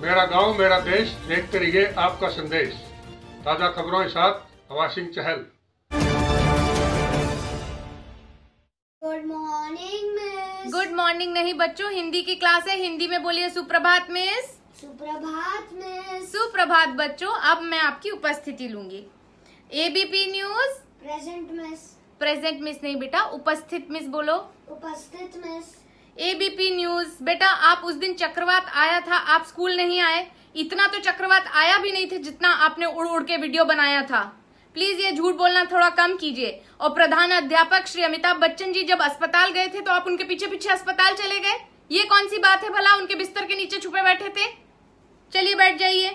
मेरा गांव मेरा देश देखते रहिए आपका संदेश ताज़ा खबरों के साथ Hawa Singh Chahal good morning good morning नहीं बच्चों हिंदी की क्लास है हिंदी में बोलिए सुप्रभात मिस सुप्रभात मिस सुप्रभात बच्चों अब मैं आपकी उपस्थिति लूंगी ABP news present miss present miss नहीं बेटा उपस्थित मिस बोलो उपस्थित मिस एबीपी न्यूज बेटा आप उस दिन चक्रवात आया था आप स्कूल नहीं आए इतना तो चक्रवात आया भी नहीं था जितना आपने उड़ उड़ के वीडियो बनाया था प्लीज ये झूठ बोलना थोड़ा कम कीजिए और प्रधान अध्यापक श्री अमिताभ बच्चन जी जब अस्पताल गए थे तो आप उनके पीछे पीछे अस्पताल चले गए ये कौन सी बात है भला उनके बिस्तर के नीचे छुपे बैठे थे चलिए बैठ जाइए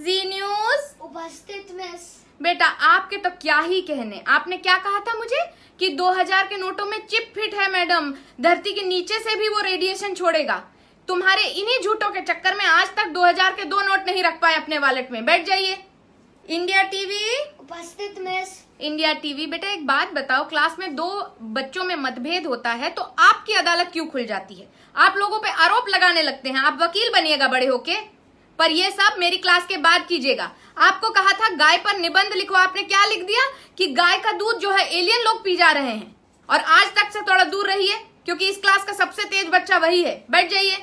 जी न्यूज उपस्थित मिस बेटा आपके तो क्या ही कहने आपने क्या कहा था मुझे कि 2000 के नोटों में चिप फिट है मैडम धरती के नीचे से भी वो रेडिएशन छोड़ेगा तुम्हारे इन्हीं झूठों के चक्कर में आज तक 2000 के दो नोट नहीं रख पाए अपने वॉलेट में बैठ जाइए इंडिया टीवी उपस्थित मिस इंडिया टीवी बेटा एक बात बताओ क्लास में दो बच्चों में मतभेद होता है तो आपकी अदालत क्यों खुल जाती है आप लोगों पे आरोप लगाने लगते हैं आप वकील बनिएगा बड़े होके पर ये सब मेरी क्लास के बाद कीजिएगा आपको कहा था गाय पर निबंध लिखो आपने क्या लिख दिया कि गाय का दूध जो है एलियन लोग पी जा रहे हैं और आज तक से थोड़ा दूर रहिए क्योंकि इस क्लास का सबसे तेज बच्चा वही है बैठ जाइए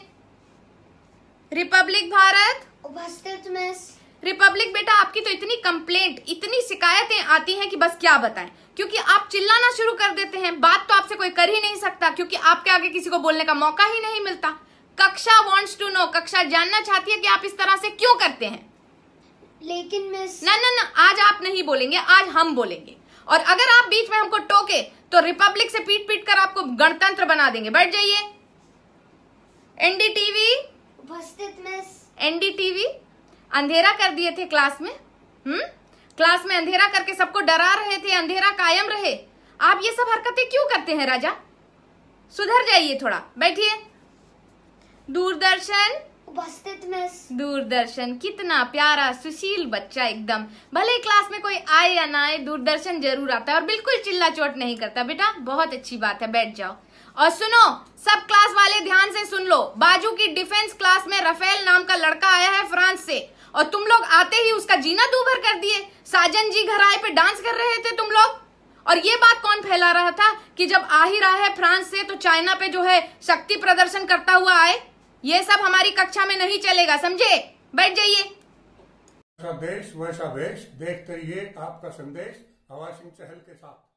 रिपब्लिक भारत रिपब्लिक बेटा आपकी तो इतनी कंप्लेंट इतनी शिकायतें आती हैं कि बस क्या बताएं क्योंकि आप चिल्लाना शुरू कर देते हैं बात तो आपसे कोई कर ही नहीं सकता क्योंकि आपके आगे किसी को बोलने का मौका ही नहीं मिलता कक्षा वॉन्ट्स टू नो कक्षा जानना चाहती है कि आप इस तरह से क्यों करते हैं लेकिन मिस ना ना ना आज आप नहीं बोलेंगे आज हम बोलेंगे और अगर आप बीच में हमको टोके तो रिपब्लिक से पीट पीट कर आपको गणतंत्र बना देंगे बैठ जाइए एनडीटीवी उपस्थित मिस एनडीटीवी अंधेरा कर दिए थे क्लास में हम्म क्लास में अंधेरा करके सबको डरा रहे थे अंधेरा कायम रहे आप ये सब हरकतें क्यों करते हैं राजा सुधर जाइए थोड़ा बैठिए दूरदर्शन उपस्थित मिस दूरदर्शन कितना प्यारा सुशील बच्चा एकदम भले क्लास में कोई आए या ना आए दूरदर्शन जरूर आता है और बिल्कुल चिल्ला चोट नहीं करता बेटा बहुत अच्छी बात है बैठ जाओ और सुनो सब क्लास वाले ध्यान से सुन लो बाजू की डिफेंस क्लास में रफेल नाम का लड़का आया है फ्रांस से और तुम लोग आते ही उसका जीना दूभर कर दिए साजन जी घर आए पे डांस कर रहे थे तुम लोग और ये बात कौन फैला रहा था कि जब आ ही रहा है फ्रांस से तो चाइना पे जो है शक्ति प्रदर्शन करता हुआ आए ये सब हमारी कक्षा में नहीं चलेगा समझे बैठ जाइए वैसा वैसा देखते रहिए आपका संदेश हवा सिंह चहल के साथ